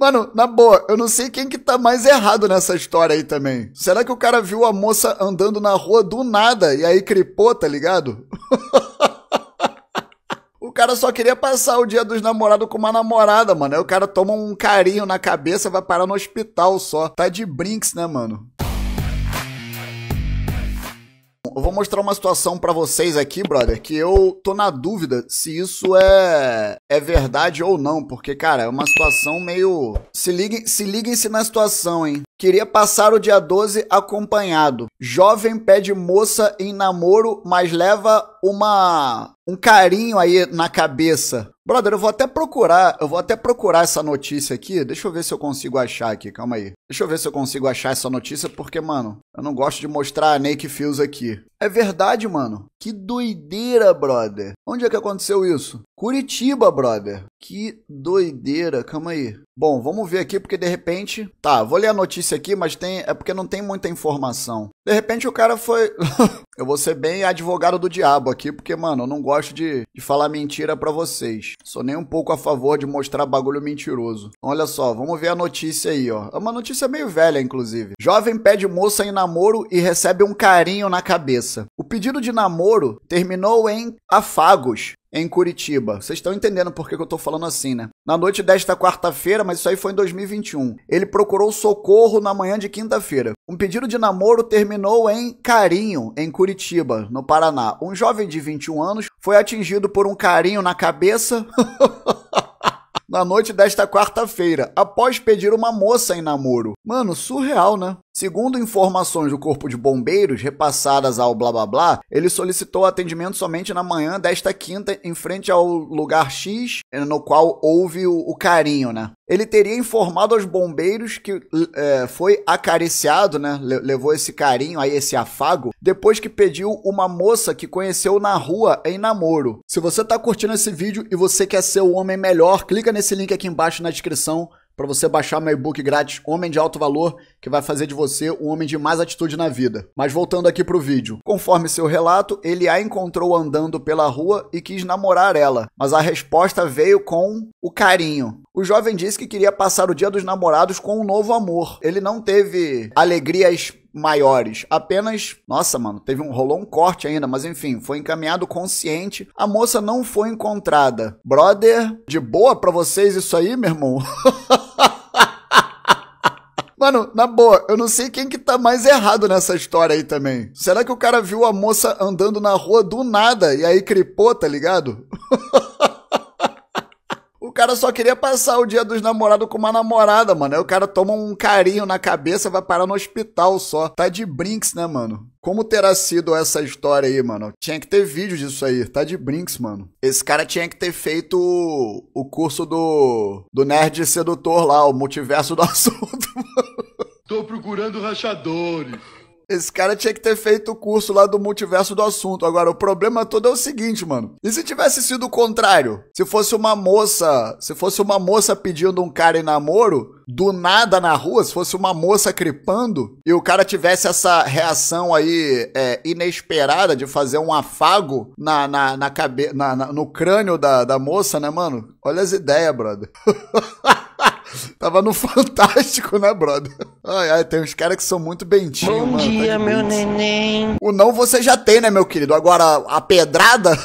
Mano, na boa, eu não sei quem que tá mais errado nessa história aí também. Será que o cara viu a moça andando na rua do nada e aí cripou, tá ligado? o cara só queria passar o dia dos namorados com uma namorada, mano. Aí o cara toma um carinho na cabeça vai parar no hospital só. Tá de brinks, né, mano? Eu vou mostrar uma situação para vocês aqui, brother, que eu tô na dúvida se isso é é verdade ou não, porque cara, é uma situação meio se liguem, se liguem se na situação, hein. Queria passar o dia 12 acompanhado. Jovem pede moça em namoro, mas leva uma um carinho aí na cabeça. Brother, eu vou até procurar, eu vou até procurar essa notícia aqui. Deixa eu ver se eu consigo achar aqui, calma aí. Deixa eu ver se eu consigo achar essa notícia, porque, mano, eu não gosto de mostrar a Nake Fios aqui. É verdade, mano. Que doideira, brother. Onde é que aconteceu isso? Curitiba, brother. Que doideira, calma aí. Bom, vamos ver aqui, porque de repente. Tá, vou ler a notícia aqui, mas tem. É porque não tem muita informação. De repente o cara foi. eu vou ser bem advogado do diabo aqui, porque, mano, eu não gosto de, de falar mentira para vocês. Sou nem um pouco a favor de mostrar bagulho mentiroso. Olha só, vamos ver a notícia aí, ó. É uma notícia meio velha, inclusive. Jovem pede moça em namoro e recebe um carinho na cabeça. O pedido de namoro terminou em afagos em Curitiba. Vocês estão entendendo por que, eu estou falando assim, né? Na noite desta quarta-feira, mas isso aí foi em 2021. Ele procurou socorro na manhã de quinta-feira. Um pedido de namoro terminou em Carinho, em Curitiba, no Paraná. Um jovem de 21 anos foi atingido por um carinho na cabeça. na noite desta quarta-feira, após pedir uma moça em namoro. Mano, surreal, né? Segundo informações do Corpo de Bombeiros repassadas ao Blá Blá Blá, ele solicitou atendimento somente na manhã desta quinta em frente ao lugar X, no qual houve o, o carinho, né? Ele teria informado aos bombeiros que é, foi acariciado, né? levou esse carinho aí, esse afago, depois que pediu uma moça que conheceu na rua em namoro. Se você tá curtindo esse vídeo e você quer ser o homem melhor, clica nesse link aqui embaixo na descrição para você baixar meu e-book grátis Homem de Alto Valor, que vai fazer de você um homem de mais atitude na vida. Mas voltando aqui pro vídeo. Conforme seu relato, ele a encontrou andando pela rua e quis namorar ela, mas a resposta veio com o carinho. O jovem disse que queria passar o dia dos namorados com um novo amor. Ele não teve alegrias maiores. Apenas, nossa, mano, teve um rolou um corte ainda, mas enfim, foi encaminhado consciente. A moça não foi encontrada. Brother, de boa para vocês isso aí, meu irmão? Mano, na boa, eu não sei quem que tá mais errado nessa história aí também. Será que o cara viu a moça andando na rua do nada e aí cripou, tá ligado? cara só queria passar o dia dos namorados com uma namorada, mano. Aí o cara toma um carinho na cabeça vai parar no hospital só. Tá de brinks, né, mano? Como terá sido essa história aí, mano? Tinha que ter vídeo disso aí. Tá de brinks, mano. Esse cara tinha que ter feito o curso do, do Nerd Sedutor lá, o multiverso do assunto, mano. Tô procurando rachadores. Esse cara tinha que ter feito o curso lá do multiverso do assunto. Agora, o problema todo é o seguinte, mano. E se tivesse sido o contrário? Se fosse uma moça, se fosse uma moça pedindo um cara em namoro, do nada na rua, se fosse uma moça cripando, e o cara tivesse essa reação aí é, inesperada de fazer um afago na, na, na, cabe na, na no crânio da, da moça, né, mano? Olha as ideias, brother. Tava no Fantástico, né, brother? Ai, ai, tem uns caras que são muito bentinhos. Bom mano, tá dia, tá meu neném. O não você já tem, né, meu querido? Agora, a pedrada.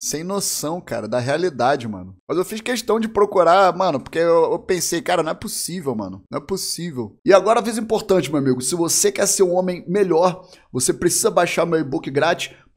Sem noção, cara, da realidade, mano. Mas eu fiz questão de procurar, mano, porque eu, eu, pensei, cara, não é possível, mano. Não é possível. E agora, a vez importante, meu amigo. Se você quer ser um homem melhor, você precisa baixar meu e-book grátis